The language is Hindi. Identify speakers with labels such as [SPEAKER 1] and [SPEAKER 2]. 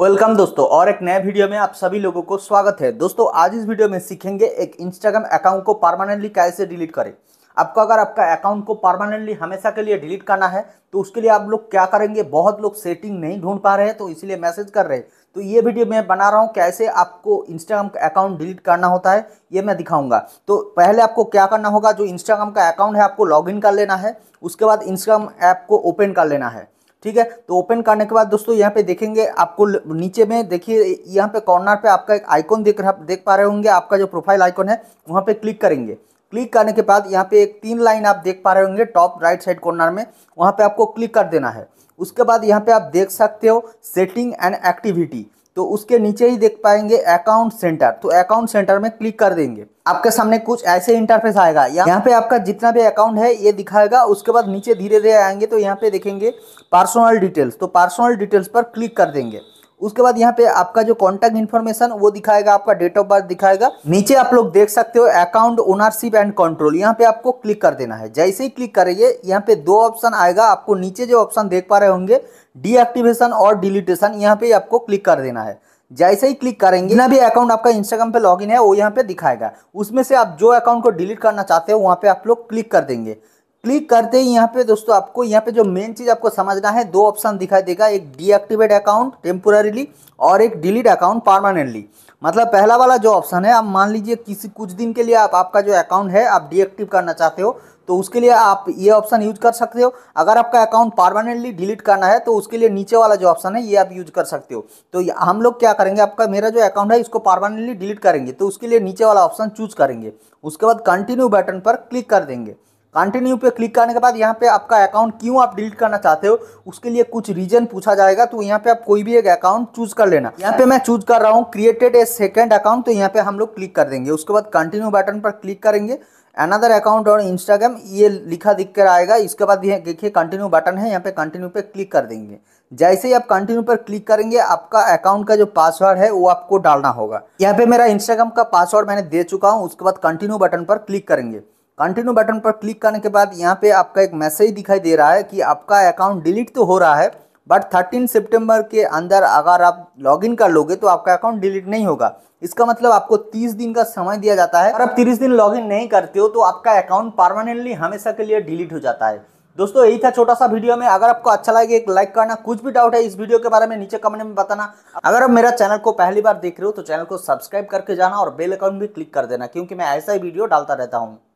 [SPEAKER 1] वेलकम दोस्तों और एक नए वीडियो में आप सभी लोगों को स्वागत है दोस्तों आज इस वीडियो में सीखेंगे एक इंस्टाग्राम अकाउंट को परमानेंटली कैसे डिलीट करें आपको अगर आपका अकाउंट को परमानेंटली हमेशा के लिए डिलीट करना है तो उसके लिए आप लोग क्या करेंगे बहुत लोग सेटिंग नहीं ढूंढ पा रहे हैं तो इसलिए मैसेज कर रहे हैं तो ये वीडियो मैं बना रहा हूँ कैसे आपको इंस्टाग्राम का अकाउंट डिलीट करना होता है ये मैं दिखाऊंगा तो पहले आपको क्या करना होगा जो इंस्टाग्राम का अकाउंट है आपको लॉगिन कर लेना है उसके बाद इंस्टाग्राम ऐप को ओपन कर लेना है ठीक है तो ओपन करने के बाद दोस्तों यहाँ पे देखेंगे आपको नीचे में देखिए यहाँ पे कॉर्नर पे आपका एक आइकॉन देख रहा देख पा रहे होंगे आपका जो प्रोफाइल आइकॉन है वहाँ पे क्लिक करेंगे क्लिक करने के बाद यहाँ पे एक तीन लाइन आप देख पा रहे होंगे टॉप राइट साइड कॉर्नर में वहाँ पे आपको क्लिक कर देना है उसके बाद यहाँ पे आप देख सकते हो सेटिंग एंड एक्टिविटी तो उसके नीचे ही देख पाएंगे अकाउंट सेंटर तो अकाउंट सेंटर में क्लिक कर देंगे आपके सामने कुछ ऐसे इंटरफेस आएगा यहाँ पे आपका जितना भी अकाउंट है ये दिखाएगा उसके बाद नीचे धीरे धीरे आएंगे तो यहाँ पे देखेंगे पर्सनल डिटेल्स तो पर्सनल डिटेल्स पर क्लिक कर देंगे उसके बाद यहाँ पे आपका जो कॉन्टैक्ट इन्फॉर्मेशन वो दिखाएगा आपका डेट ऑफ बर्थ दिखाएगा नीचे आप लोग देख सकते हो अकाउंट ओनरशिप एंड कंट्रोल यहाँ पे आपको क्लिक कर देना है जैसे ही क्लिक करेंगे यहाँ पे दो ऑप्शन आएगा आपको नीचे जो ऑप्शन देख पा रहे होंगे डीएक्टिवेशन और डिलीटेशन यहाँ पे आपको क्लिक कर देना है जैसे ही क्लिक करेंगे जितना भी अकाउंट आपका इंस्टाग्राम पे लॉग है वो यहाँ पे दिखाएगा उसमें से आप जो अकाउंट को डिलीट करना चाहते हो वहाँ पे आप लोग क्लिक कर देंगे क्लिक करते ही यहाँ पे दोस्तों आपको यहाँ पे जो मेन चीज़ आपको समझना है दो ऑप्शन दिखाई देगा एक डीएक्टिवेट अकाउंट टेम्पोरिली और एक डिलीट अकाउंट परमानेंटली मतलब पहला वाला जो ऑप्शन है आप मान लीजिए किसी कुछ दिन के लिए आप आपका जो अकाउंट है आप डीएक्टिव करना चाहते हो तो उसके लिए आप ये ऑप्शन यूज कर सकते हो अगर आपका अकाउंट परमानेंटली डिलीट करना है तो उसके लिए नीचे वाला जो ऑप्शन है ये आप यूज कर सकते हो तो हम लोग क्या करेंगे आपका मेरा जो अकाउंट है इसको परमानेंटली डिलीट करेंगे तो उसके लिए नीचे वाला ऑप्शन चूज करेंगे उसके बाद कंटिन्यू बटन पर क्लिक कर देंगे कंटिन्यू पे क्लिक करने के बाद यहाँ पे आपका अकाउंट क्यों आप डिलीट करना चाहते हो उसके लिए कुछ रीजन पूछा जाएगा तो यहाँ पे आप कोई भी एक अकाउंट चूज कर लेना यहाँ पे मैं चूज कर रहा हूँ क्रिएटेड ए सेकेंड अकाउंट तो यहाँ पे हम लोग क्लिक कर देंगे उसके बाद कंटिन्यू बटन पर क्लिक करेंगे अनदर अकाउंट और इंस्टाग्राम ये लिखा दिख कर आएगा इसके बाद ये देखिए कंटिन्यू बटन है यहाँ पे कंटिन्यू पे क्लिक कर देंगे जैसे ही आप कंटिन्यू पर क्लिक करेंगे आपका अकाउंट का जो पासवर्ड है वो आपको डालना होगा यहाँ पे मेरा इंस्टाग्राम का पासवर्ड मैंने दे चुका हूँ उसके बाद कंटिन्यू बटन पर क्लिक करेंगे कंटिन्यू बटन पर क्लिक करने के बाद यहाँ पे आपका एक मैसेज दिखाई दे रहा है कि आपका अकाउंट डिलीट तो हो रहा है बट 13 सितंबर के अंदर अगर आप लॉगिन कर लोगे तो आपका अकाउंट डिलीट नहीं होगा इसका मतलब आपको 30 दिन का समय दिया जाता है अगर आप 30 दिन लॉगिन नहीं करते हो तो आपका अकाउंट परमानेंटली हमेशा के लिए डिलीट हो जाता है दोस्तों यही था छोटा सा वीडियो में अगर आपको अच्छा लगे एक लाइक करना कुछ भी डाउट है इस वीडियो के बारे में नीचे कमेंट में बताना अगर आप मेरा चैनल को पहली बार देख रहे हो तो चैनल को सब्सक्राइब करके जाना और बेल अकाउंट भी क्लिक कर देना क्योंकि मैं ऐसा ही वीडियो डालता रहता हूँ